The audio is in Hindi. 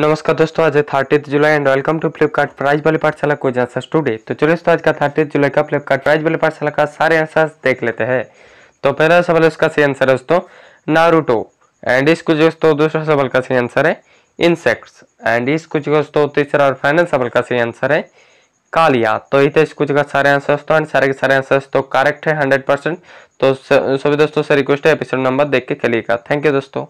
नमस्कार दोस्तों आज thirty July and welcome to Flipkart prize वाली पाठशाला को जैसा स्टूडे तो चलिए दोस्तों आज का थर्टी जुलाई का फ्लिपकार्ट प्राइज वाली पाठशाला का सारे आंसर देख लेते हैं तो पहला सवाल उसका सही आंसर है दोस्तों नारूटो एंड इसको दोस्तों दूसरा सवाल का सही आंसर है इंसेक्ट्स एंड इस कुछ दोस्तों तीसरा और फाइनल सवाल का सही आंसर है कालिया तो ये थे इस कुछ का सारे आंसर दोस्तों एंड सारे के सारे आंसर तो करेक्ट है हंड्रेड परसेंट तो सभी दोस्तों से रिक्वेस्ट है एपिसोड नंबर देख के चलिएगा थैंक यू दोस्तों